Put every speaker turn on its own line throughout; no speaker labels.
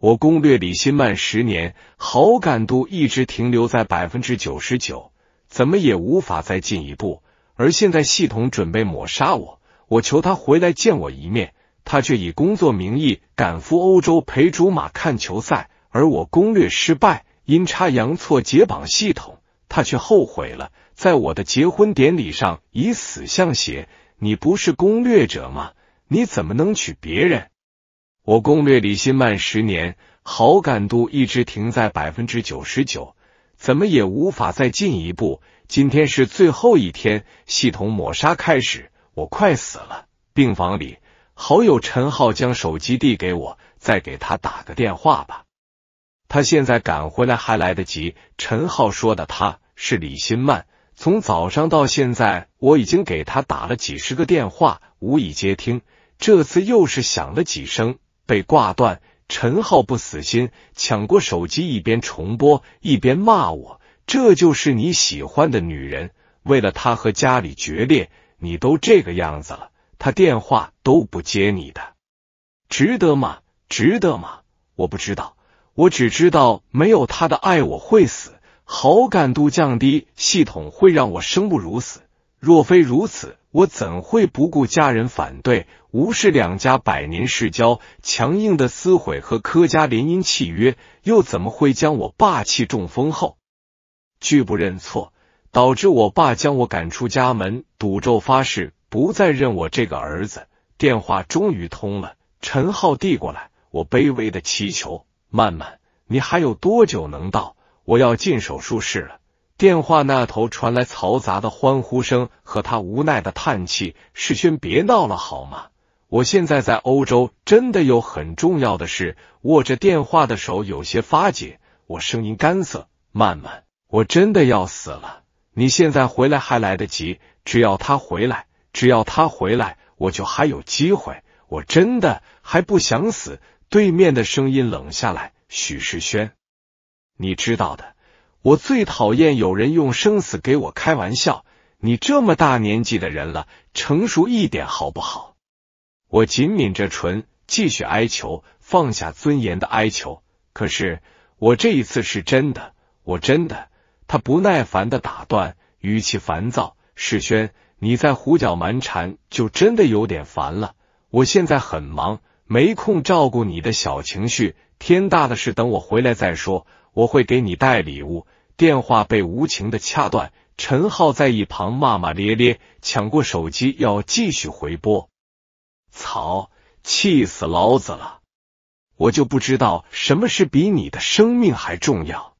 我攻略李新曼十年，好感度一直停留在百分之九十九，怎么也无法再进一步。而现在系统准备抹杀我，我求他回来见我一面，他却以工作名义赶赴欧洲陪竹马看球赛，而我攻略失败，阴差阳错解绑系统，他却后悔了，在我的结婚典礼上以死相挟。你不是攻略者吗？你怎么能娶别人？我攻略李新曼十年，好感度一直停在百分之九十九，怎么也无法再进一步。今天是最后一天，系统抹杀开始，我快死了。病房里，好友陈浩将手机递给我，再给他打个电话吧。他现在赶回来还来得及。陈浩说的他是李新曼，从早上到现在，我已经给他打了几十个电话，无以接听。这次又是响了几声。被挂断，陈浩不死心，抢过手机，一边重播一边骂我：“这就是你喜欢的女人，为了他和家里决裂，你都这个样子了，他电话都不接你的，值得吗？值得吗？我不知道，我只知道没有他的爱我会死，好感度降低，系统会让我生不如死。若非如此，我怎会不顾家人反对？”吴氏两家百年世交，强硬的撕毁和柯家联姻契约，又怎么会将我霸气中风后拒不认错，导致我爸将我赶出家门，赌咒发誓不再认我这个儿子？电话终于通了，陈浩递过来，我卑微的祈求：曼曼，你还有多久能到？我要进手术室了。电话那头传来嘈杂的欢呼声和他无奈的叹气：世轩，别闹了，好吗？我现在在欧洲，真的有很重要的事。握着电话的手有些发紧，我声音干涩。慢慢，我真的要死了。你现在回来还来得及，只要他回来，只要他回来，我就还有机会。我真的还不想死。对面的声音冷下来：“许世轩，你知道的，我最讨厌有人用生死给我开玩笑。你这么大年纪的人了，成熟一点好不好？”我紧抿着唇，继续哀求，放下尊严的哀求。可是我这一次是真的，我真的。他不耐烦的打断，语气烦躁：“世轩，你在胡搅蛮缠，就真的有点烦了。我现在很忙，没空照顾你的小情绪。天大的事，等我回来再说。我会给你带礼物。”电话被无情的掐断。陈浩在一旁骂骂咧咧，抢过手机要继续回拨。操！气死老子了！我就不知道什么是比你的生命还重要。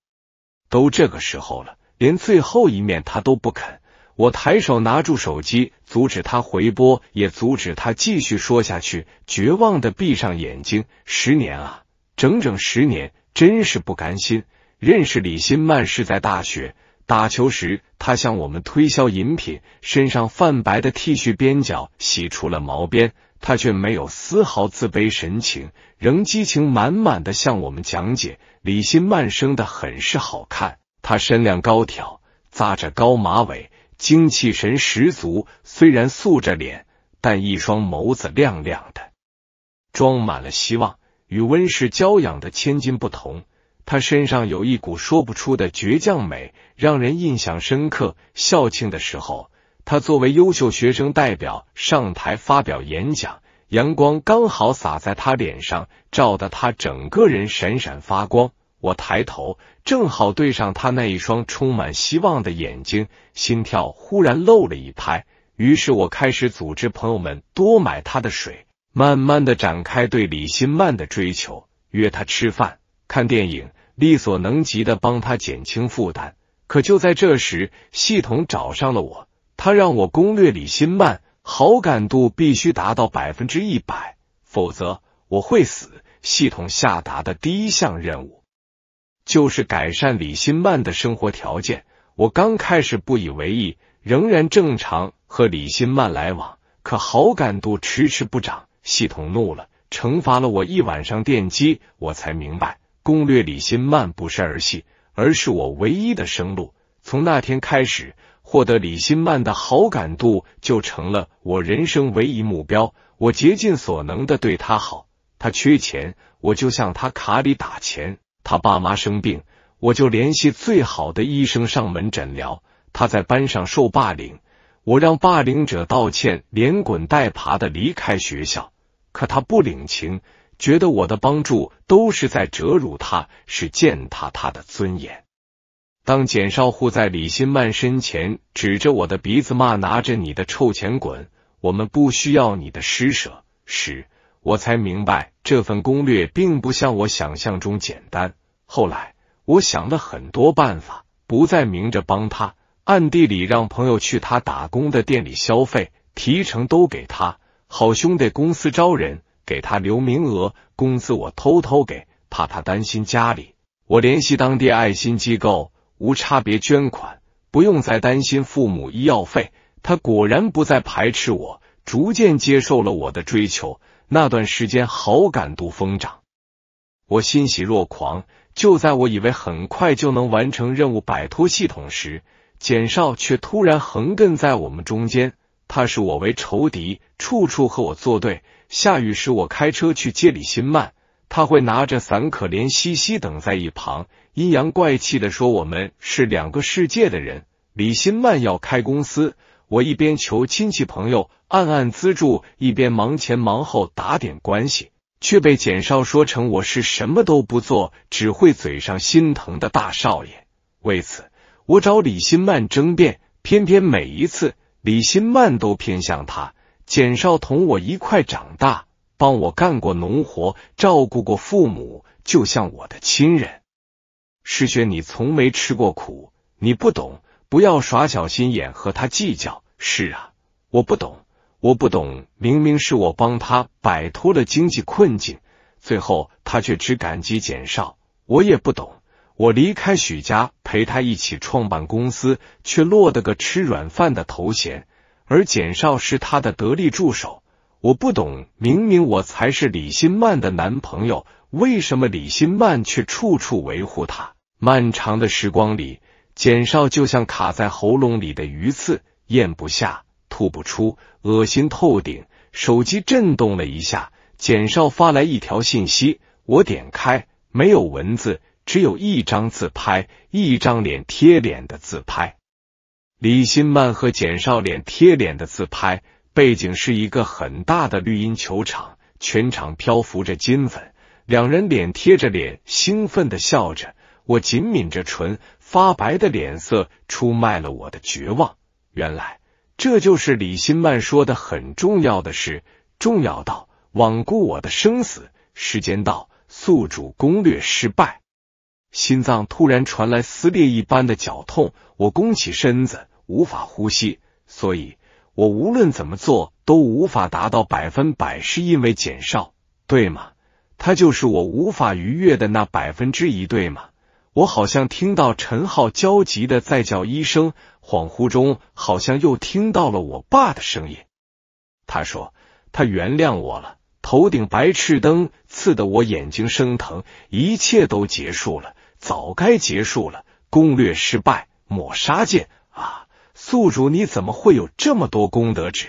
都这个时候了，连最后一面他都不肯。我抬手拿住手机，阻止他回拨，也阻止他继续说下去。绝望的闭上眼睛。十年啊，整整十年，真是不甘心。认识李新曼是在大学打球时，他向我们推销饮品，身上泛白的 T 恤边角洗出了毛边。他却没有丝毫自卑神情，仍激情满满的向我们讲解。李新曼生的很是好看，她身量高挑，扎着高马尾，精气神十足。虽然素着脸，但一双眸子亮亮的，装满了希望。与温室娇养的千金不同，她身上有一股说不出的倔强美，让人印象深刻。校庆的时候。他作为优秀学生代表上台发表演讲，阳光刚好洒在他脸上，照得他整个人闪闪发光。我抬头，正好对上他那一双充满希望的眼睛，心跳忽然漏了一拍。于是我开始组织朋友们多买他的水，慢慢的展开对李新曼的追求，约他吃饭、看电影，力所能及的帮他减轻负担。可就在这时，系统找上了我。他让我攻略李新曼，好感度必须达到百分之一百，否则我会死。系统下达的第一项任务就是改善李新曼的生活条件。我刚开始不以为意，仍然正常和李新曼来往，可好感度迟迟不涨。系统怒了，惩罚了我一晚上电击。我才明白，攻略李新曼不是儿戏，而是我唯一的生路。从那天开始。获得李新曼的好感度就成了我人生唯一目标。我竭尽所能的对他好，他缺钱，我就向他卡里打钱；他爸妈生病，我就联系最好的医生上门诊疗；他在班上受霸凌，我让霸凌者道歉，连滚带爬的离开学校。可他不领情，觉得我的帮助都是在折辱他，是践踏他的尊严。当简少户在李新曼身前指着我的鼻子骂：“拿着你的臭钱滚！我们不需要你的施舍。”时，我才明白这份攻略并不像我想象中简单。后来，我想了很多办法，不再明着帮他，暗地里让朋友去他打工的店里消费，提成都给他。好兄弟公司招人，给他留名额，工资我偷偷给，怕他担心家里。我联系当地爱心机构。无差别捐款，不用再担心父母医药费。他果然不再排斥我，逐渐接受了我的追求。那段时间好感度疯涨，我欣喜若狂。就在我以为很快就能完成任务、摆脱系统时，简少却突然横亘在我们中间。他视我为仇敌，处处和我作对。下雨时，我开车去接李新曼，他会拿着伞，可怜兮兮等在一旁。阴阳怪气的说：“我们是两个世界的人。”李新曼要开公司，我一边求亲戚朋友暗暗资助，一边忙前忙后打点关系，却被简少说成我是什么都不做，只会嘴上心疼的大少爷。为此，我找李新曼争辩，偏偏每一次李新曼都偏向他。简少同我一块长大，帮我干过农活，照顾过父母，就像我的亲人。诗轩，你从没吃过苦，你不懂，不要耍小心眼和他计较。是啊，我不懂，我不懂，明明是我帮他摆脱了经济困境，最后他却只感激简少。我也不懂，我离开许家陪他一起创办公司，却落得个吃软饭的头衔，而简少是他的得力助手。我不懂，明明我才是李新曼的男朋友，为什么李新曼却处处维护他？漫长的时光里，简少就像卡在喉咙里的鱼刺，咽不下，吐不出，恶心透顶。手机震动了一下，简少发来一条信息，我点开，没有文字，只有一张自拍，一张脸贴脸的自拍。李新曼和简少脸贴脸的自拍，背景是一个很大的绿茵球场，全场漂浮着金粉，两人脸贴着脸，兴奋的笑着。我紧抿着唇，发白的脸色出卖了我的绝望。原来这就是李新曼说的很重要的事，重要到罔顾我的生死。时间到，宿主攻略失败。心脏突然传来撕裂一般的绞痛，我弓起身子，无法呼吸。所以，我无论怎么做都无法达到百分百，是因为减少，对吗？他就是我无法逾越的那百分之一，对吗？我好像听到陈浩焦急的在叫医生，恍惚中好像又听到了我爸的声音。他说：“他原谅我了。”头顶白炽灯刺得我眼睛生疼，一切都结束了，早该结束了。攻略失败，抹杀剑啊！宿主你怎么会有这么多功德值？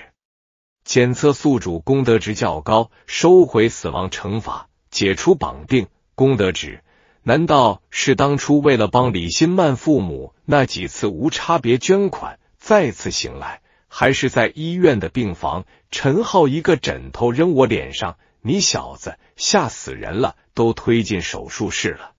检测宿主功德值较高，收回死亡惩罚，解除绑定，功德值。难道是当初为了帮李新曼父母那几次无差别捐款再次醒来，还是在医院的病房？陈浩一个枕头扔我脸上，你小子吓死人了，都推进手术室了。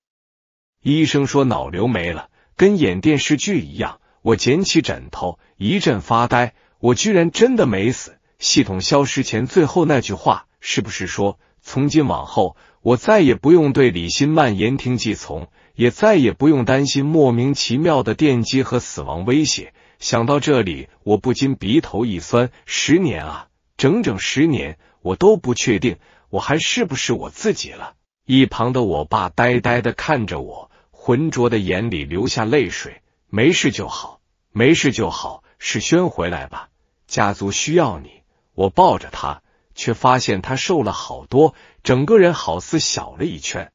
医生说脑瘤没了，跟演电视剧一样。我捡起枕头，一阵发呆。我居然真的没死。系统消失前最后那句话是不是说从今往后？我再也不用对李新曼言听计从，也再也不用担心莫名其妙的电击和死亡威胁。想到这里，我不禁鼻头一酸。十年啊，整整十年，我都不确定我还是不是我自己了。一旁的我爸呆呆的看着我，浑浊的眼里流下泪水。没事就好，没事就好。世轩回来吧，家族需要你。我抱着他。却发现他瘦了好多，整个人好似小了一圈。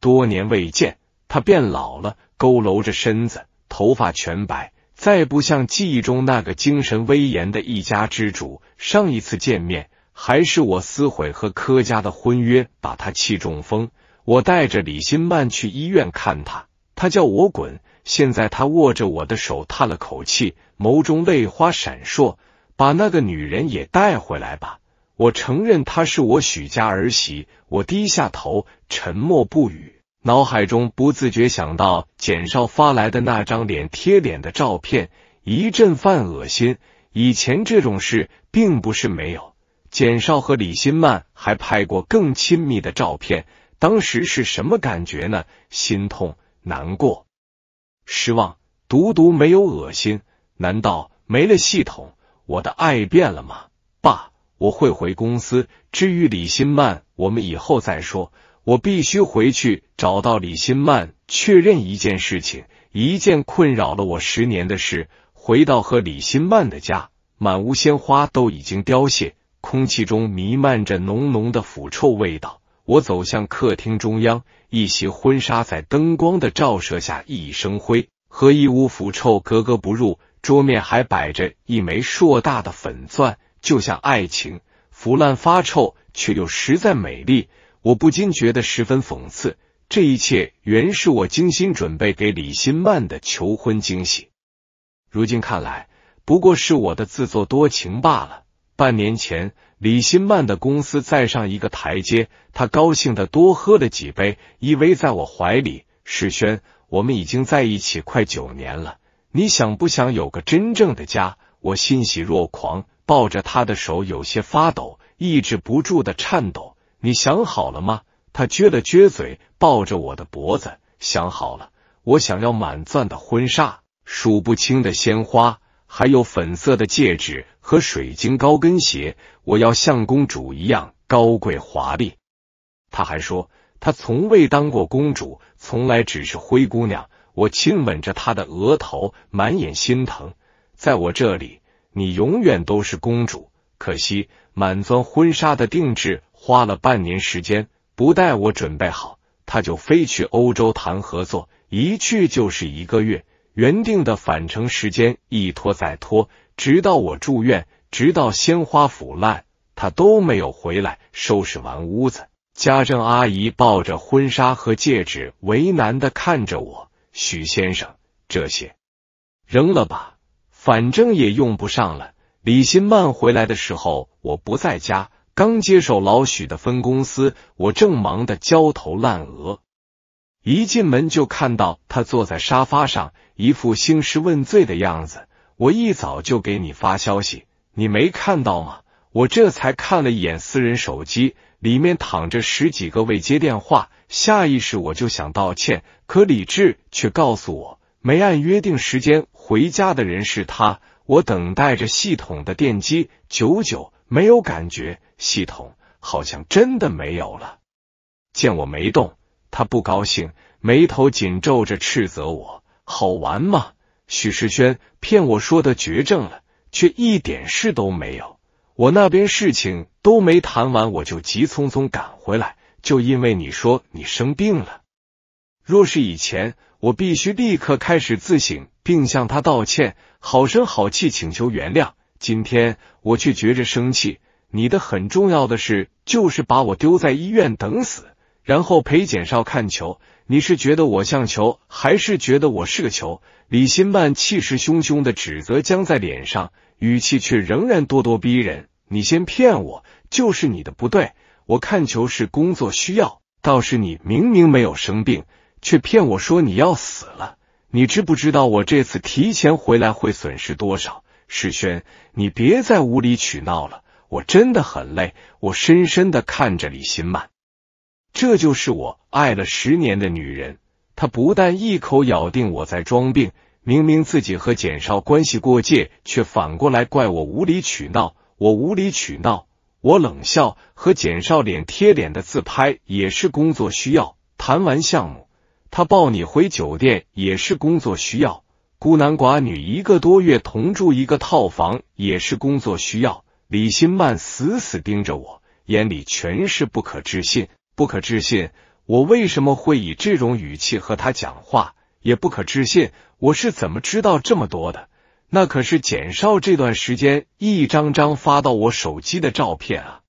多年未见，他变老了，佝偻着身子，头发全白，再不像记忆中那个精神威严的一家之主。上一次见面还是我撕毁和柯家的婚约，把他气中风。我带着李新曼去医院看他，他叫我滚。现在他握着我的手，叹了口气，眸中泪花闪烁，把那个女人也带回来吧。我承认她是我许家儿媳，我低下头，沉默不语，脑海中不自觉想到简少发来的那张脸贴脸的照片，一阵犯恶心。以前这种事并不是没有，简少和李新曼还拍过更亲密的照片，当时是什么感觉呢？心痛、难过、失望，独独没有恶心。难道没了系统，我的爱变了吗？爸。我会回公司。至于李新曼，我们以后再说。我必须回去找到李新曼，确认一件事情，一件困扰了我十年的事。回到和李新曼的家，满屋鲜花都已经凋谢，空气中弥漫着浓浓的腐臭味道。我走向客厅中央，一袭婚纱在灯光的照射下熠熠生辉，和一屋腐臭格格不入。桌面还摆着一枚硕大的粉钻。就像爱情腐烂发臭，却又实在美丽。我不禁觉得十分讽刺。这一切原是我精心准备给李新曼的求婚惊喜，如今看来不过是我的自作多情罢了。半年前，李新曼的公司再上一个台阶，她高兴的多喝了几杯，依偎在我怀里。世轩，我们已经在一起快九年了，你想不想有个真正的家？我欣喜若狂。抱着他的手有些发抖，抑制不住的颤抖。你想好了吗？他撅了撅嘴，抱着我的脖子。想好了，我想要满钻的婚纱，数不清的鲜花，还有粉色的戒指和水晶高跟鞋。我要像公主一样高贵华丽。他还说，他从未当过公主，从来只是灰姑娘。我亲吻着她的额头，满眼心疼。在我这里。你永远都是公主，可惜满钻婚纱的定制花了半年时间，不待我准备好，他就飞去欧洲谈合作，一去就是一个月，原定的返程时间一拖再拖，直到我住院，直到鲜花腐烂，他都没有回来。收拾完屋子，家政阿姨抱着婚纱和戒指，为难的看着我，许先生，这些扔了吧。反正也用不上了。李新曼回来的时候，我不在家，刚接手老许的分公司，我正忙得焦头烂额。一进门就看到他坐在沙发上，一副兴师问罪的样子。我一早就给你发消息，你没看到吗？我这才看了一眼私人手机，里面躺着十几个未接电话。下意识我就想道歉，可李志却告诉我没按约定时间。回家的人是他，我等待着系统的电击，久久没有感觉。系统好像真的没有了。见我没动，他不高兴，眉头紧皱着斥责我：“好玩吗？许世轩，骗我说的绝症了，却一点事都没有。我那边事情都没谈完，我就急匆匆赶回来，就因为你说你生病了。若是以前……”我必须立刻开始自省，并向他道歉，好声好气请求原谅。今天我却觉着生气。你的很重要的事就是把我丢在医院等死，然后陪简少看球。你是觉得我像球，还是觉得我是个球？李新曼气势汹汹的指责，僵在脸上，语气却仍然咄咄逼人。你先骗我，就是你的不对。我看球是工作需要，倒是你明明没有生病。却骗我说你要死了，你知不知道我这次提前回来会损失多少？世轩，你别再无理取闹了，我真的很累。我深深的看着李新曼，这就是我爱了十年的女人。她不但一口咬定我在装病，明明自己和简少关系过界，却反过来怪我无理取闹。我无理取闹，我冷笑，和简少脸贴脸的自拍也是工作需要。谈完项目。他抱你回酒店也是工作需要，孤男寡女一个多月同住一个套房也是工作需要。李新曼死死盯着我，眼里全是不可置信，不可置信。我为什么会以这种语气和他讲话？也不可置信，我是怎么知道这么多的？那可是简少这段时间一张张发到我手机的照片啊，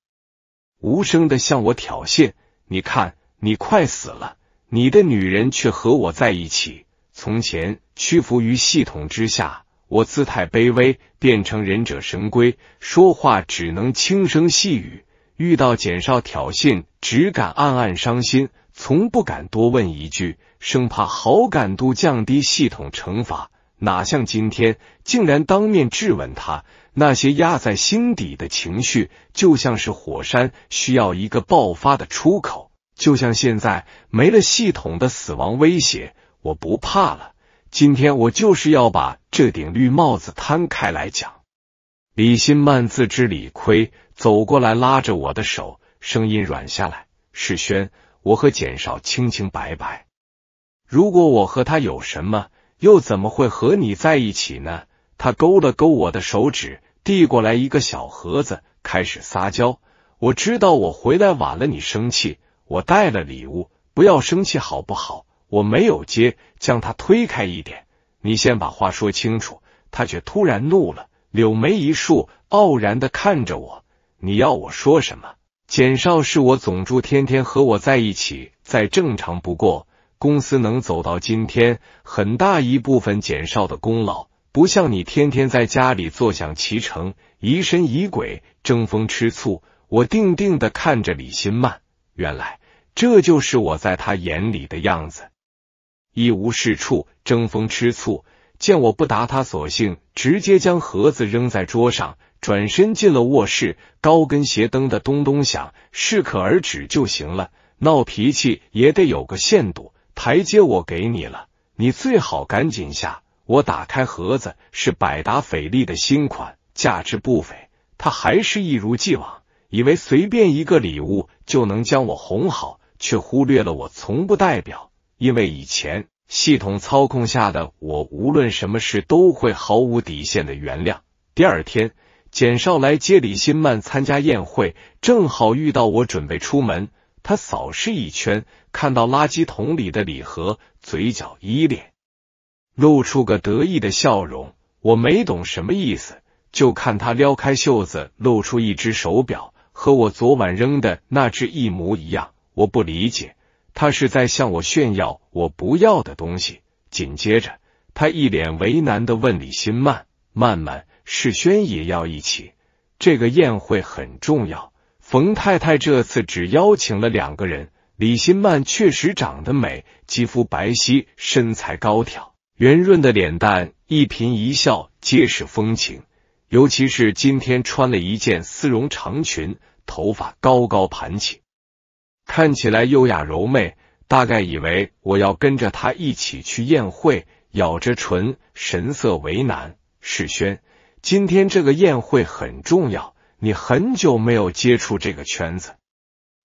无声的向我挑衅。你看，你快死了。你的女人却和我在一起。从前屈服于系统之下，我姿态卑微，变成忍者神龟，说话只能轻声细语。遇到简少挑衅，只敢暗暗伤心，从不敢多问一句，生怕好感度降低，系统惩罚。哪像今天，竟然当面质问他。那些压在心底的情绪，就像是火山，需要一个爆发的出口。就像现在没了系统的死亡威胁，我不怕了。今天我就是要把这顶绿帽子摊开来讲。李新曼自知理亏，走过来拉着我的手，声音软下来：“世轩，我和简少清清白白。如果我和他有什么，又怎么会和你在一起呢？”他勾了勾我的手指，递过来一个小盒子，开始撒娇。我知道我回来晚了，你生气。我带了礼物，不要生气好不好？我没有接，将他推开一点。你先把话说清楚。他却突然怒了，柳眉一竖，傲然的看着我。你要我说什么？简少是我总助，天天和我在一起，再正常不过。公司能走到今天，很大一部分简少的功劳。不像你，天天在家里坐享其成，疑神疑鬼，争风吃醋。我定定的看着李新曼，原来。这就是我在他眼里的样子，一无是处，争风吃醋。见我不答，他索性直接将盒子扔在桌上，转身进了卧室，高跟鞋蹬的咚咚响。适可而止就行了，闹脾气也得有个限度。台阶我给你了，你最好赶紧下。我打开盒子，是百达翡丽的新款，价值不菲。他还是一如既往，以为随便一个礼物就能将我哄好。却忽略了我从不代表，因为以前系统操控下的我，无论什么事都会毫无底线的原谅。第二天，简少来接李新曼参加宴会，正好遇到我准备出门，他扫视一圈，看到垃圾桶里的礼盒，嘴角一咧，露出个得意的笑容。我没懂什么意思，就看他撩开袖子，露出一只手表，和我昨晚扔的那只一模一样。我不理解，他是在向我炫耀我不要的东西。紧接着，他一脸为难的问李新曼：“曼曼，世轩也要一起？这个宴会很重要。冯太太这次只邀请了两个人。”李新曼确实长得美，肌肤白皙，身材高挑，圆润的脸蛋，一颦一笑皆是风情。尤其是今天穿了一件丝绒长裙，头发高高盘起。看起来优雅柔媚，大概以为我要跟着他一起去宴会，咬着唇，神色为难。世轩，今天这个宴会很重要，你很久没有接触这个圈子，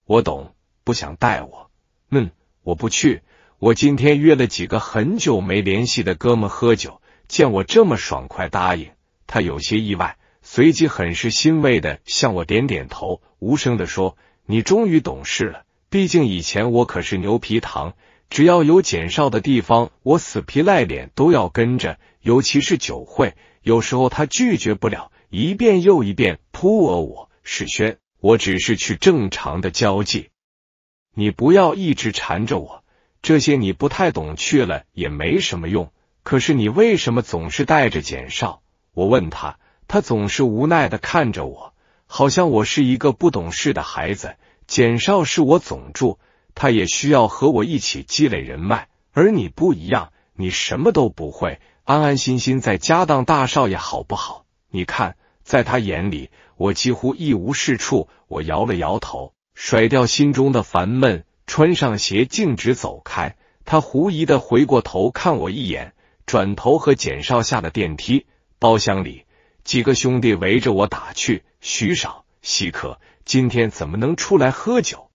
我懂，不想带我。嗯，我不去。我今天约了几个很久没联系的哥们喝酒，见我这么爽快答应，他有些意外，随即很是欣慰的向我点点头，无声的说：“你终于懂事了。”毕竟以前我可是牛皮糖，只要有简少的地方，我死皮赖脸都要跟着。尤其是酒会，有时候他拒绝不了，一遍又一遍扑我。我史轩，我只是去正常的交际，你不要一直缠着我。这些你不太懂，去了也没什么用。可是你为什么总是带着简少？我问他，他总是无奈的看着我，好像我是一个不懂事的孩子。简少是我总助，他也需要和我一起积累人脉，而你不一样，你什么都不会，安安心心在家当大少爷好不好？你看，在他眼里，我几乎一无是处。我摇了摇头，甩掉心中的烦闷，穿上鞋，径直走开。他狐疑的回过头看我一眼，转头和简少下了电梯。包厢里，几个兄弟围着我打趣：“徐少。”稀客，今天怎么能出来喝酒？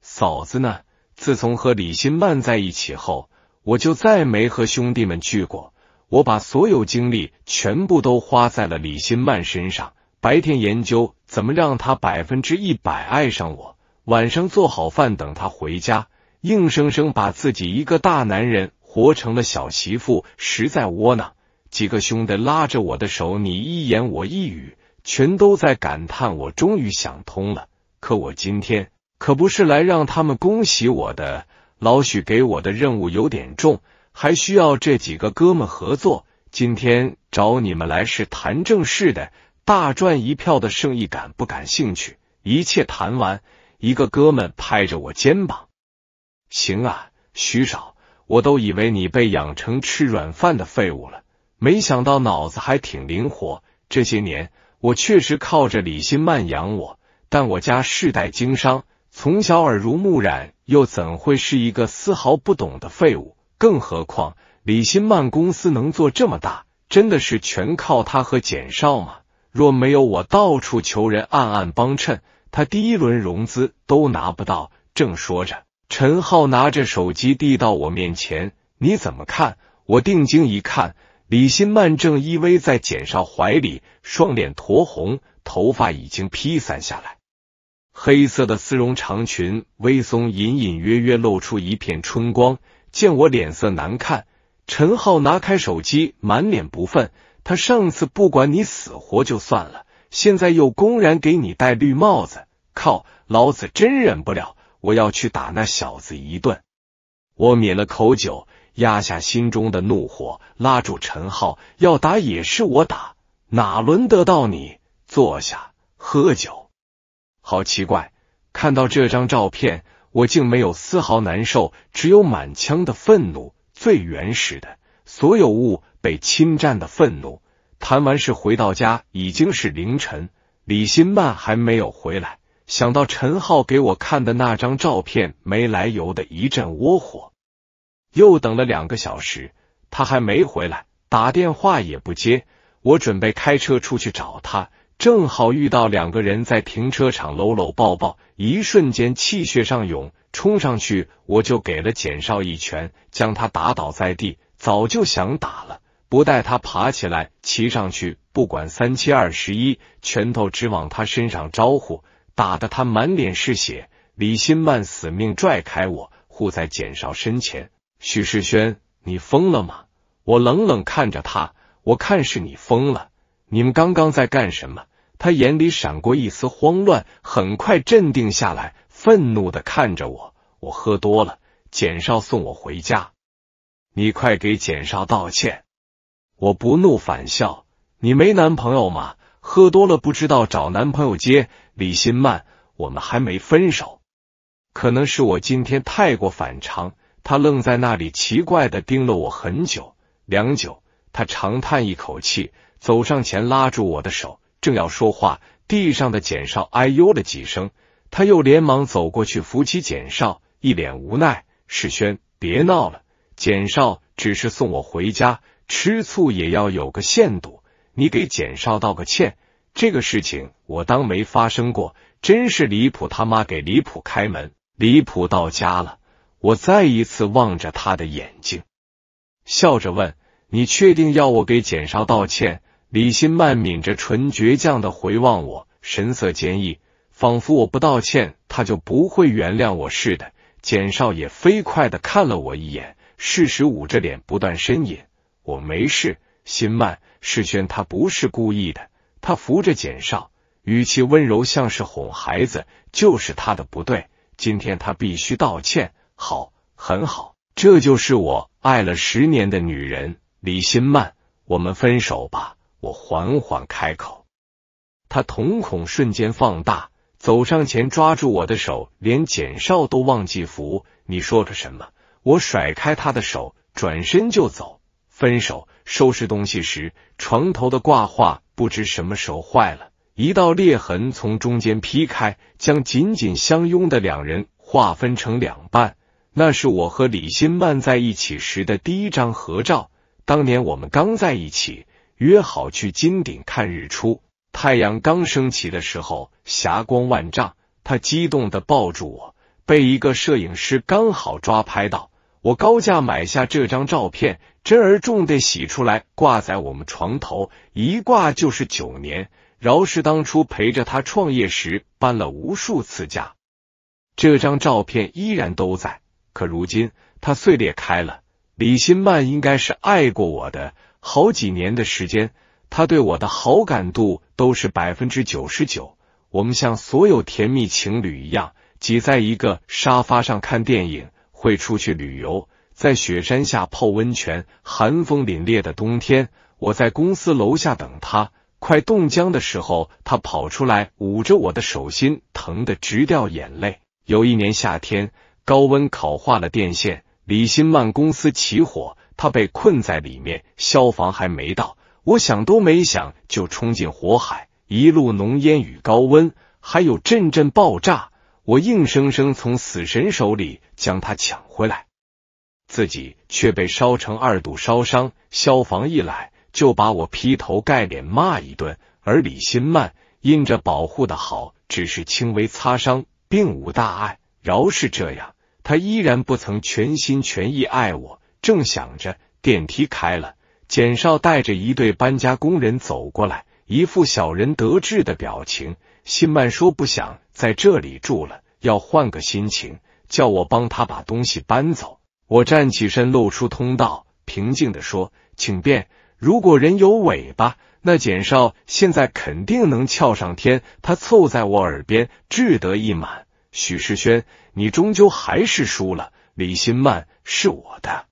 嫂子呢？自从和李新曼在一起后，我就再没和兄弟们聚过。我把所有精力全部都花在了李新曼身上，白天研究怎么让她百分之一百爱上我，晚上做好饭等他回家，硬生生把自己一个大男人活成了小媳妇，实在窝囊。几个兄弟拉着我的手，你一言我一语。全都在感叹，我终于想通了。可我今天可不是来让他们恭喜我的。老许给我的任务有点重，还需要这几个哥们合作。今天找你们来是谈正事的，大赚一票的生意感不感兴趣？一切谈完，一个哥们拍着我肩膀：“行啊，徐少，我都以为你被养成吃软饭的废物了，没想到脑子还挺灵活。这些年。”我确实靠着李新曼养我，但我家世代经商，从小耳濡目染，又怎会是一个丝毫不懂的废物？更何况李新曼公司能做这么大，真的是全靠他和简少吗？若没有我到处求人，暗暗帮衬，他第一轮融资都拿不到。正说着，陈浩拿着手机递到我面前，你怎么看？我定睛一看。李新曼正依偎在简少怀里，双脸酡红，头发已经披散下来，黑色的丝绒长裙微松，隐隐约约露出一片春光。见我脸色难看，陈浩拿开手机，满脸不忿。他上次不管你死活就算了，现在又公然给你戴绿帽子，靠！老子真忍不了，我要去打那小子一顿。我抿了口酒。压下心中的怒火，拉住陈浩，要打也是我打，哪轮得到你？坐下喝酒。好奇怪，看到这张照片，我竟没有丝毫难受，只有满腔的愤怒，最原始的所有物被侵占的愤怒。谈完事回到家，已经是凌晨，李新曼还没有回来。想到陈浩给我看的那张照片，没来由的一阵窝火。又等了两个小时，他还没回来，打电话也不接。我准备开车出去找他，正好遇到两个人在停车场搂搂抱抱，一瞬间气血上涌，冲上去我就给了简少一拳，将他打倒在地。早就想打了，不待他爬起来，骑上去不管三七二十一，拳头直往他身上招呼，打得他满脸是血。李新曼死命拽开我，护在简少身前。许世轩，你疯了吗？我冷冷看着他，我看是你疯了。你们刚刚在干什么？他眼里闪过一丝慌乱，很快镇定下来，愤怒的看着我。我喝多了，简少送我回家，你快给简少道歉。我不怒反笑，你没男朋友吗？喝多了不知道找男朋友接李新曼，我们还没分手，可能是我今天太过反常。他愣在那里，奇怪的盯了我很久，良久，他长叹一口气，走上前拉住我的手，正要说话，地上的简少哎呦了几声，他又连忙走过去扶起简少，一脸无奈：“世轩，别闹了，简少只是送我回家，吃醋也要有个限度，你给简少道个歉，这个事情我当没发生过，真是离谱，他妈给离谱开门，离谱到家了。”我再一次望着他的眼睛，笑着问：“你确定要我给简少道歉？”李新曼抿着唇，倔强的回望我，神色坚毅，仿佛我不道歉他就不会原谅我似的。简少也飞快的看了我一眼，适时捂着脸，不断呻吟：“我没事。”心曼世轩他不是故意的。他扶着简少，语气温柔，像是哄孩子：“就是他的不对，今天他必须道歉。”好，很好，这就是我爱了十年的女人李新曼，我们分手吧。我缓缓开口，他瞳孔瞬间放大，走上前抓住我的手，连简少都忘记扶。你说着什么？我甩开他的手，转身就走。分手。收拾东西时，床头的挂画不知什么时候坏了，一道裂痕从中间劈开，将紧紧相拥的两人划分成两半。那是我和李新曼在一起时的第一张合照。当年我们刚在一起，约好去金顶看日出，太阳刚升起的时候，霞光万丈。他激动的抱住我，被一个摄影师刚好抓拍到。我高价买下这张照片，珍而重的洗出来挂在我们床头，一挂就是九年。饶是当初陪着他创业时搬了无数次家，这张照片依然都在。可如今，它碎裂开了。李新曼应该是爱过我的，好几年的时间，他对我的好感度都是百分之九十九。我们像所有甜蜜情侣一样，挤在一个沙发上看电影，会出去旅游，在雪山下泡温泉。寒风凛冽的冬天，我在公司楼下等他，快冻僵的时候，他跑出来，捂着我的手心，疼得直掉眼泪。有一年夏天。高温烤化了电线，李新曼公司起火，他被困在里面，消防还没到，我想都没想就冲进火海，一路浓烟与高温，还有阵阵爆炸，我硬生生从死神手里将他抢回来，自己却被烧成二度烧伤。消防一来就把我劈头盖脸骂一顿，而李新曼因着保护的好，只是轻微擦伤，并无大碍。饶是这样。他依然不曾全心全意爱我。正想着，电梯开了，简少带着一队搬家工人走过来，一副小人得志的表情。辛曼说不想在这里住了，要换个心情，叫我帮他把东西搬走。我站起身，露出通道，平静的说：“请便。”如果人有尾巴，那简少现在肯定能翘上天。他凑在我耳边，志得意满。许世轩，你终究还是输了。李新曼是我的，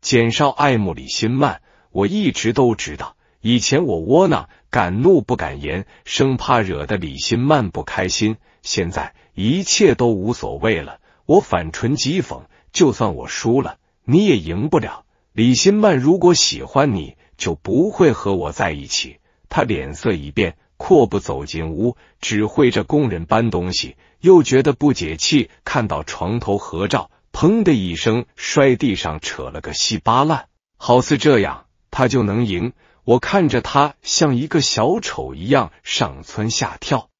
简少爱慕李新曼，我一直都知道。以前我窝囊，敢怒不敢言，生怕惹得李新曼不开心。现在一切都无所谓了，我反唇讥讽，就算我输了，你也赢不了。李新曼如果喜欢你，就不会和我在一起。他脸色一变。阔步走进屋，指挥着工人搬东西，又觉得不解气。看到床头合照，砰的一声摔地上，扯了个稀巴烂。好似这样，他就能赢。我看着他，像一个小丑一样上蹿下跳，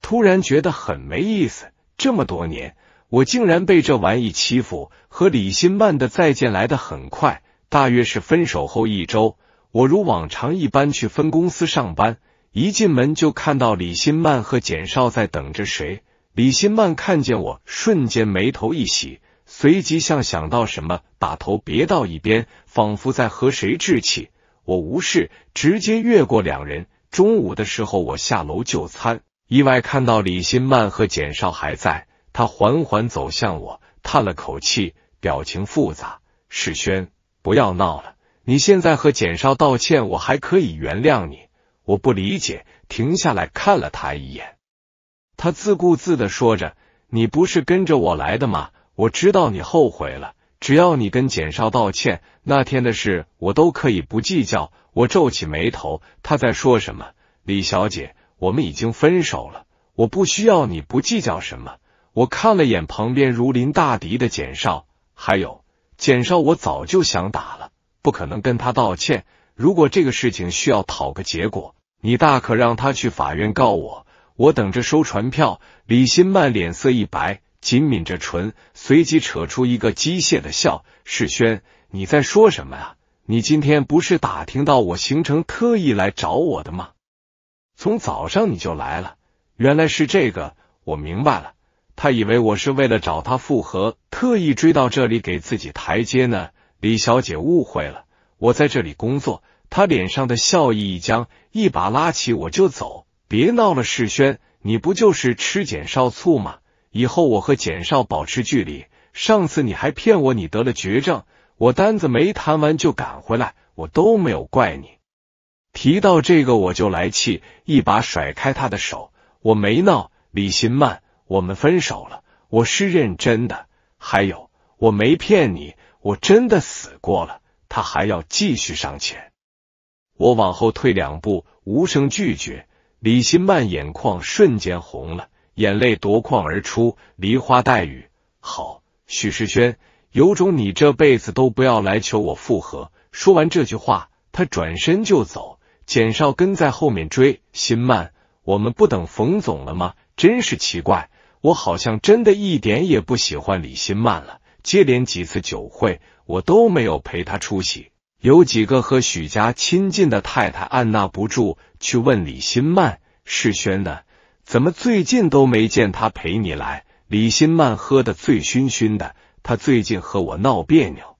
突然觉得很没意思。这么多年，我竟然被这玩意欺负。和李新曼的再见来的很快，大约是分手后一周。我如往常一般去分公司上班。一进门就看到李新曼和简少在等着谁？李新曼看见我，瞬间眉头一喜，随即像想到什么，把头别到一边，仿佛在和谁置气。我无视，直接越过两人。中午的时候，我下楼就餐，意外看到李新曼和简少还在。他缓缓走向我，叹了口气，表情复杂。世轩，不要闹了，你现在和简少道歉，我还可以原谅你。我不理解，停下来看了他一眼。他自顾自的说着：“你不是跟着我来的吗？我知道你后悔了。只要你跟简少道歉，那天的事我都可以不计较。”我皱起眉头，他在说什么？李小姐，我们已经分手了，我不需要你不计较什么。我看了眼旁边如临大敌的简少，还有简少，我早就想打了，不可能跟他道歉。如果这个事情需要讨个结果。你大可让他去法院告我，我等着收传票。李新曼脸色一白，紧抿着唇，随即扯出一个机械的笑。世轩，你在说什么啊？你今天不是打听到我行程，特意来找我的吗？从早上你就来了，原来是这个，我明白了。他以为我是为了找他复合，特意追到这里给自己台阶呢。李小姐误会了，我在这里工作。他脸上的笑意一僵，一把拉起我就走，别闹了，世轩，你不就是吃简少醋吗？以后我和简少保持距离。上次你还骗我，你得了绝症，我单子没谈完就赶回来，我都没有怪你。提到这个我就来气，一把甩开他的手，我没闹，李新曼，我们分手了，我是认真的。还有，我没骗你，我真的死过了。他还要继续上前。我往后退两步，无声拒绝。李新曼眼眶瞬间红了，眼泪夺眶而出，梨花带雨。好，许世轩，有种你这辈子都不要来求我复合。说完这句话，他转身就走，简少跟在后面追。新曼，我们不等冯总了吗？真是奇怪，我好像真的一点也不喜欢李新曼了。接连几次酒会，我都没有陪他出席。有几个和许家亲近的太太按捺不住，去问李新曼世轩呢？怎么最近都没见他陪你来？李新曼喝的醉醺醺的，他最近和我闹别扭，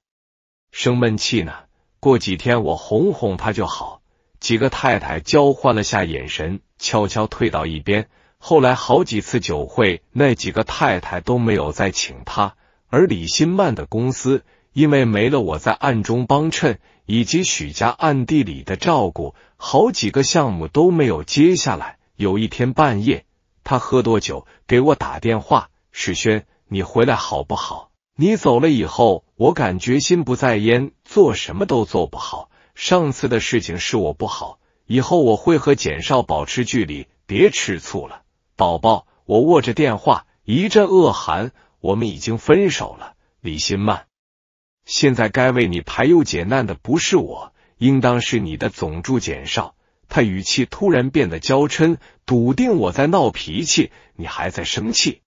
生闷气呢。过几天我哄哄他就好。几个太太交换了下眼神，悄悄退到一边。后来好几次酒会，那几个太太都没有再请他，而李新曼的公司。因为没了我在暗中帮衬，以及许家暗地里的照顾，好几个项目都没有接下来。有一天半夜，他喝多酒给我打电话：“史轩，你回来好不好？你走了以后，我感觉心不在焉，做什么都做不好。上次的事情是我不好，以后我会和简少保持距离，别吃醋了，宝宝。”我握着电话一阵恶寒：“我们已经分手了，李新曼。”现在该为你排忧解难的不是我，应当是你的总助简少。他语气突然变得娇嗔，笃定我在闹脾气，你还在生气。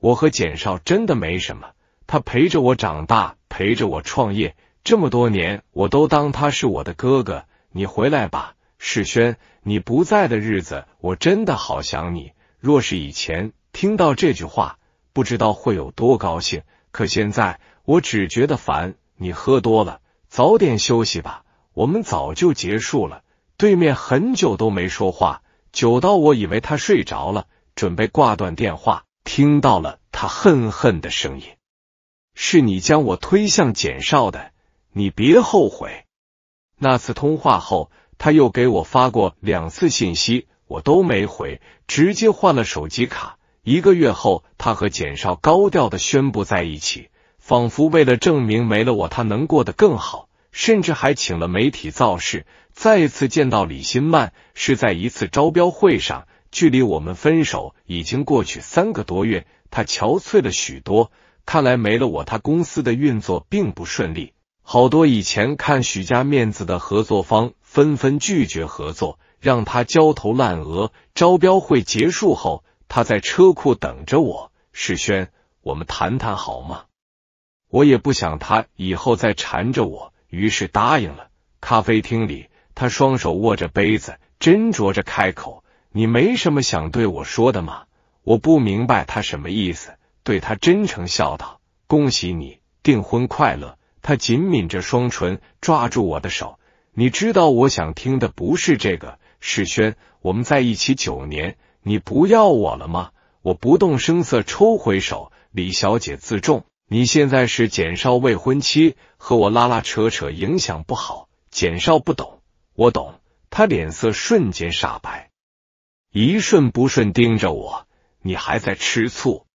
我和简少真的没什么，他陪着我长大，陪着我创业这么多年，我都当他是我的哥哥。你回来吧，世轩。你不在的日子，我真的好想你。若是以前听到这句话，不知道会有多高兴，可现在。我只觉得烦，你喝多了，早点休息吧。我们早就结束了。对面很久都没说话，久到我以为他睡着了，准备挂断电话，听到了他恨恨的声音：“是你将我推向简少的，你别后悔。”那次通话后，他又给我发过两次信息，我都没回，直接换了手机卡。一个月后，他和简少高调的宣布在一起。仿佛为了证明没了我，他能过得更好，甚至还请了媒体造势。再次见到李新曼是在一次招标会上，距离我们分手已经过去三个多月，他憔悴了许多。看来没了我，他公司的运作并不顺利，好多以前看许家面子的合作方纷纷拒绝合作，让他焦头烂额。招标会结束后，他在车库等着我，世轩，我们谈谈好吗？我也不想他以后再缠着我，于是答应了。咖啡厅里，他双手握着杯子，斟酌着开口：“你没什么想对我说的吗？”我不明白他什么意思，对他真诚笑道：“恭喜你，订婚快乐。”他紧抿着双唇，抓住我的手：“你知道我想听的不是这个，世轩，我们在一起九年，你不要我了吗？”我不动声色抽回手：“李小姐，自重。”你现在是简少未婚妻，和我拉拉扯扯影响不好。简少不懂，我懂。他脸色瞬间煞白，一瞬不瞬盯着我。你还在吃醋？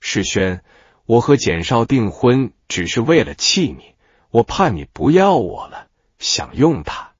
世轩，我和简少订婚只是为了气你，我怕你不要我了，想用他。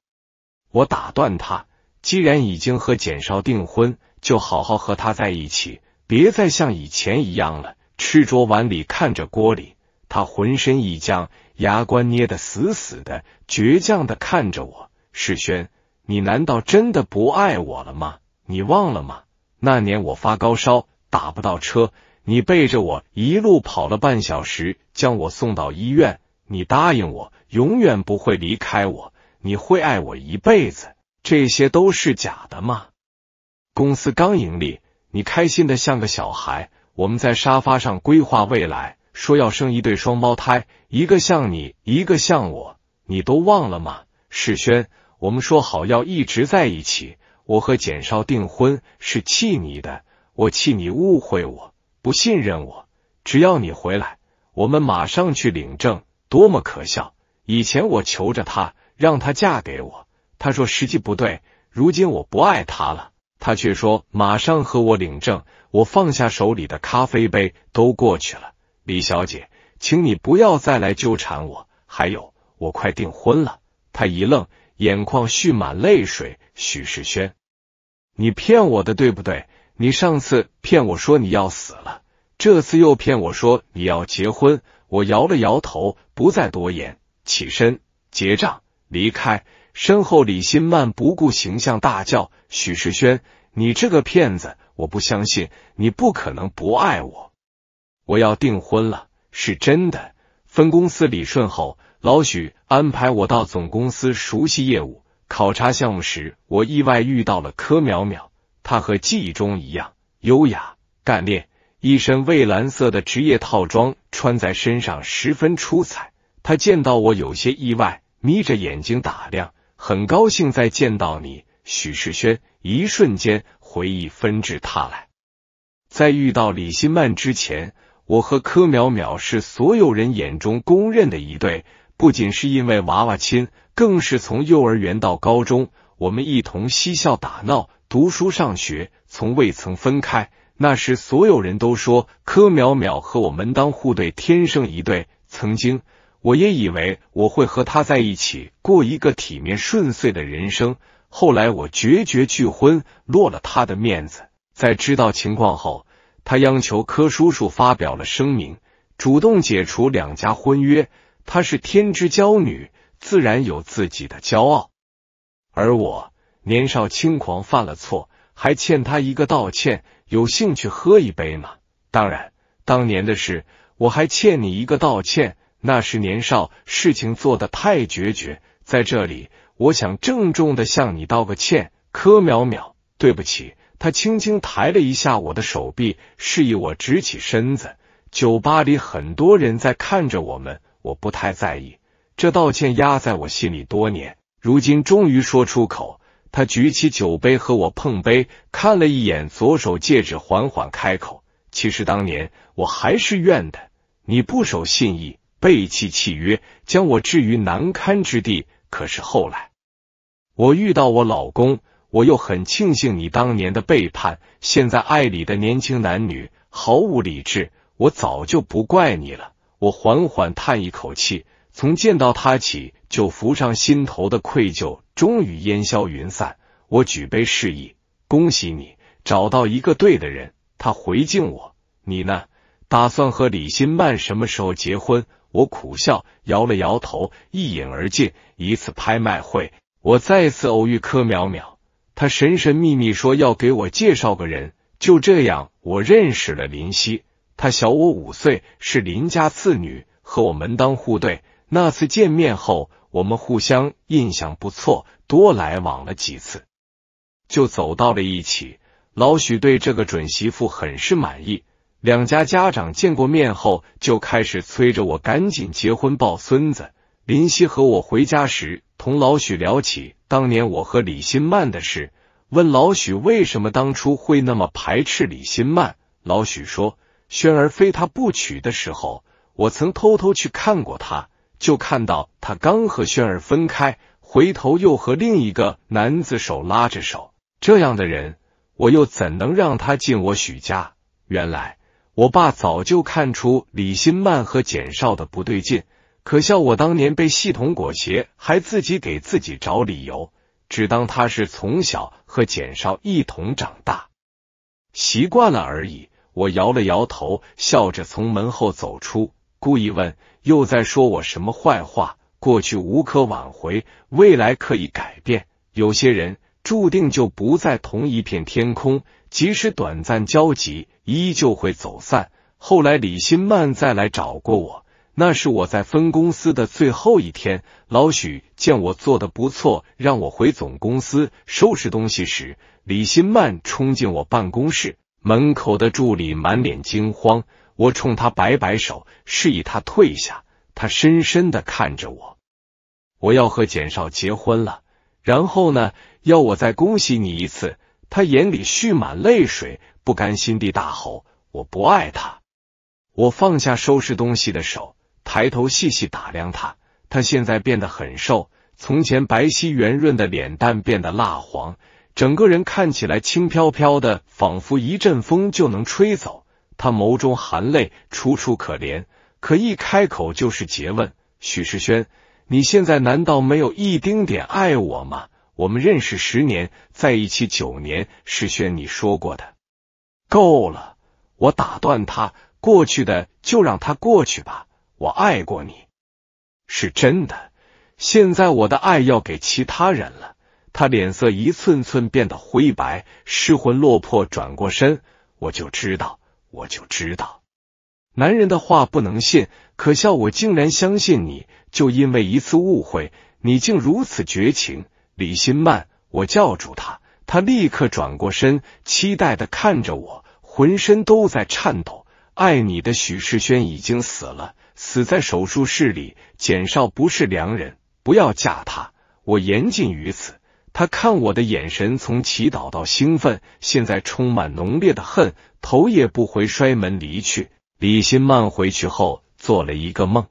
我打断他，既然已经和简少订婚，就好好和他在一起，别再像以前一样了。吃着碗里看着锅里，他浑身一僵，牙关捏得死死的，倔强的看着我。世轩，你难道真的不爱我了吗？你忘了吗？那年我发高烧，打不到车，你背着我一路跑了半小时，将我送到医院。你答应我，永远不会离开我，你会爱我一辈子。这些都是假的吗？公司刚盈利，你开心的像个小孩。我们在沙发上规划未来，说要生一对双胞胎，一个像你，一个像我，你都忘了吗？世轩，我们说好要一直在一起。我和简少订婚是气你的，我气你误会我，不信任我。只要你回来，我们马上去领证。多么可笑！以前我求着他让他嫁给我，他说时机不对。如今我不爱他了。他却说：“马上和我领证。”我放下手里的咖啡杯，都过去了。李小姐，请你不要再来纠缠我。还有，我快订婚了。他一愣，眼眶蓄满泪水。许世轩，你骗我的对不对？你上次骗我说你要死了，这次又骗我说你要结婚。我摇了摇头，不再多言，起身结账离开。身后，李新曼不顾形象大叫：“许世轩，你这个骗子！我不相信，你不可能不爱我！我要订婚了，是真的。分公司理顺后，老许安排我到总公司熟悉业务、考察项目时，我意外遇到了柯淼淼。她和记忆中一样优雅、干练，一身蔚蓝色的职业套装穿在身上十分出彩。她见到我有些意外，眯着眼睛打量。”很高兴再见到你，许世轩。一瞬间，回忆纷至沓来。在遇到李新曼之前，我和柯淼淼是所有人眼中公认的一对，不仅是因为娃娃亲，更是从幼儿园到高中，我们一同嬉笑打闹、读书上学，从未曾分开。那时，所有人都说柯淼淼和我门当户对，天生一对。曾经。我也以为我会和他在一起过一个体面顺遂的人生。后来我决绝拒婚，落了他的面子。在知道情况后，他央求柯叔叔发表了声明，主动解除两家婚约。他是天之娇女，自然有自己的骄傲。而我年少轻狂，犯了错，还欠他一个道歉。有兴趣喝一杯吗？当然，当年的事，我还欠你一个道歉。那时年少，事情做的太决绝。在这里，我想郑重的向你道个歉，柯淼淼，对不起。他轻轻抬了一下我的手臂，示意我直起身子。酒吧里很多人在看着我们，我不太在意。这道歉压在我心里多年，如今终于说出口。他举起酒杯和我碰杯，看了一眼左手戒指，缓缓开口：“其实当年我还是怨的，你不守信义。”背弃契约，将我置于难堪之地。可是后来，我遇到我老公，我又很庆幸你当年的背叛。现在爱里的年轻男女毫无理智，我早就不怪你了。我缓缓叹一口气，从见到他起就浮上心头的愧疚终于烟消云散。我举杯示意，恭喜你找到一个对的人。他回敬我，你呢？打算和李新曼什么时候结婚？我苦笑，摇了摇头，一饮而尽。一次拍卖会，我再次偶遇柯淼淼，她神神秘秘说要给我介绍个人。就这样，我认识了林夕，她小我五岁，是林家次女，和我门当户对。那次见面后，我们互相印象不错，多来往了几次，就走到了一起。老许对这个准媳妇很是满意。两家家长见过面后，就开始催着我赶紧结婚抱孙子。林夕和我回家时，同老许聊起当年我和李新曼的事，问老许为什么当初会那么排斥李新曼。老许说：“轩儿非他不娶的时候，我曾偷偷去看过他，就看到他刚和轩儿分开，回头又和另一个男子手拉着手。这样的人，我又怎能让他进我许家？”原来。我爸早就看出李新曼和简少的不对劲，可笑我当年被系统裹挟，还自己给自己找理由，只当他是从小和简少一同长大，习惯了而已。我摇了摇头，笑着从门后走出，故意问：“又在说我什么坏话？”过去无可挽回，未来可以改变。有些人注定就不在同一片天空，即使短暂交集。依旧会走散。后来李新曼再来找过我，那是我在分公司的最后一天。老许见我做的不错，让我回总公司收拾东西时，李新曼冲进我办公室，门口的助理满脸惊慌。我冲他摆摆手，示意他退下。他深深的看着我，我要和简少结婚了。然后呢，要我再恭喜你一次。他眼里蓄满泪水。不甘心地大吼：“我不爱他！”我放下收拾东西的手，抬头细细打量他。他现在变得很瘦，从前白皙圆润的脸蛋变得蜡黄，整个人看起来轻飘飘的，仿佛一阵风就能吹走。他眸中含泪，楚楚可怜。可一开口就是诘问：“许世轩，你现在难道没有一丁点爱我吗？我们认识十年，在一起九年，世轩，你说过的。”够了！我打断他，过去的就让他过去吧。我爱过你，是真的。现在我的爱要给其他人了。他脸色一寸寸变得灰白，失魂落魄，转过身。我就知道，我就知道，男人的话不能信。可笑，我竟然相信你，就因为一次误会，你竟如此绝情，李新曼！我叫住他。他立刻转过身，期待的看着我，浑身都在颤抖。爱你的许世轩已经死了，死在手术室里。简少不是良人，不要嫁他，我言尽于此。他看我的眼神从祈祷到兴奋，现在充满浓烈的恨，头也不回摔门离去。李新曼回去后做了一个梦，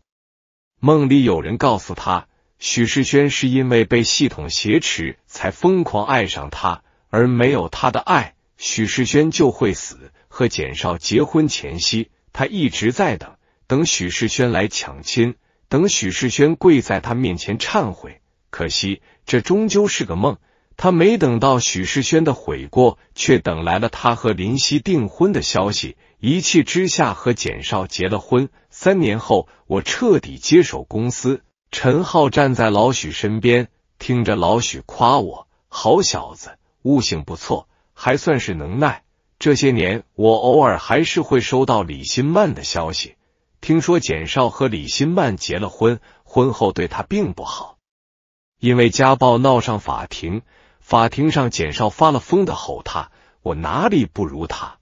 梦里有人告诉他，许世轩是因为被系统挟持才疯狂爱上他。而没有他的爱，许世轩就会死。和简少结婚前夕，他一直在等，等许世轩来抢亲，等许世轩跪在他面前忏悔。可惜，这终究是个梦。他没等到许世轩的悔过，却等来了他和林夕订婚的消息。一气之下，和简少结了婚。三年后，我彻底接手公司。陈浩站在老许身边，听着老许夸我：“好小子。”悟性不错，还算是能耐。这些年，我偶尔还是会收到李新曼的消息。听说简少和李新曼结了婚，婚后对他并不好，因为家暴闹上法庭。法庭上，简少发了疯的吼他：“我哪里不如他？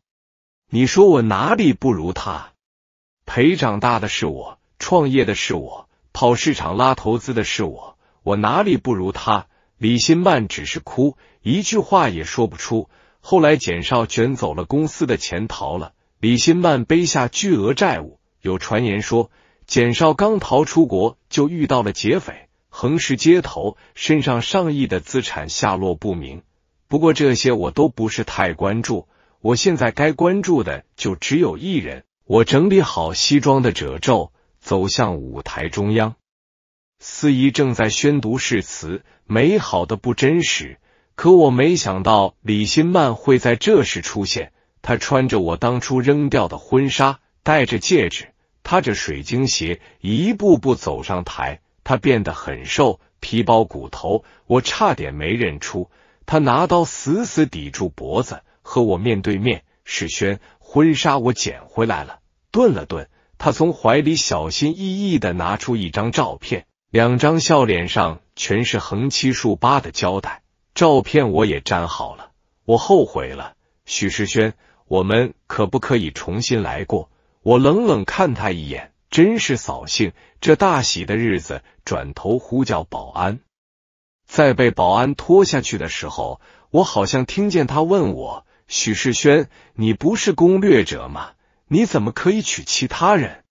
你说我哪里不如他？陪长大的是我，创业的是我，跑市场拉投资的是我，我哪里不如他？”李新曼只是哭，一句话也说不出。后来简少卷走了公司的钱，逃了。李新曼背下巨额债务。有传言说，简少刚逃出国就遇到了劫匪，横尸街头，身上上亿的资产下落不明。不过这些我都不是太关注。我现在该关注的就只有一人。我整理好西装的褶皱，走向舞台中央。司仪正在宣读誓词，美好的不真实。可我没想到李新曼会在这时出现。她穿着我当初扔掉的婚纱，戴着戒指，踏着水晶鞋，一步步走上台。她变得很瘦，皮包骨头，我差点没认出。他拿刀死死抵住脖子，和我面对面。史轩，婚纱我捡回来了。顿了顿，他从怀里小心翼翼的拿出一张照片。两张笑脸上全是横七竖八的胶带，照片我也粘好了。我后悔了，许世轩，我们可不可以重新来过？我冷冷看他一眼，真是扫兴。这大喜的日子，转头呼叫保安，在被保安拖下去的时候，我好像听见他问我：“许世轩，你不是攻略者吗？你怎么可以娶其他人？”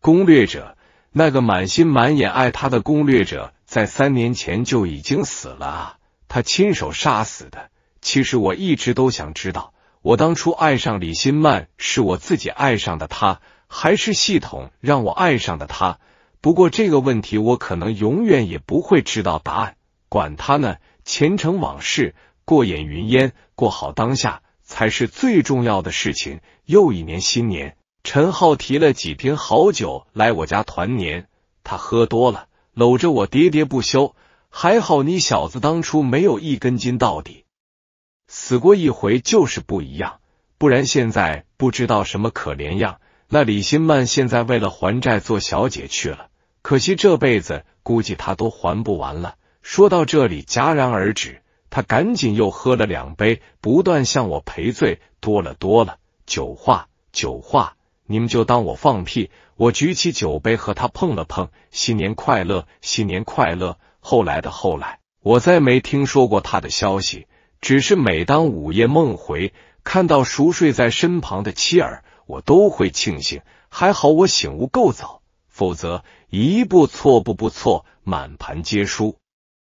攻略者。那个满心满眼爱他的攻略者，在三年前就已经死了，他亲手杀死的。其实我一直都想知道，我当初爱上李新曼，是我自己爱上的他，还是系统让我爱上的他？不过这个问题，我可能永远也不会知道答案。管他呢，前尘往事，过眼云烟，过好当下才是最重要的事情。又一年新年。陈浩提了几瓶好酒来我家团年，他喝多了，搂着我喋喋不休。还好你小子当初没有一根筋到底，死过一回就是不一样，不然现在不知道什么可怜样。那李新曼现在为了还债做小姐去了，可惜这辈子估计她都还不完了。说到这里戛然而止，他赶紧又喝了两杯，不断向我赔罪，多了多了，酒话酒话。你们就当我放屁，我举起酒杯和他碰了碰，新年快乐，新年快乐。后来的后来，我再没听说过他的消息，只是每当午夜梦回，看到熟睡在身旁的妻儿，我都会庆幸，还好我醒悟够早，否则一步错步步错，满盘皆输。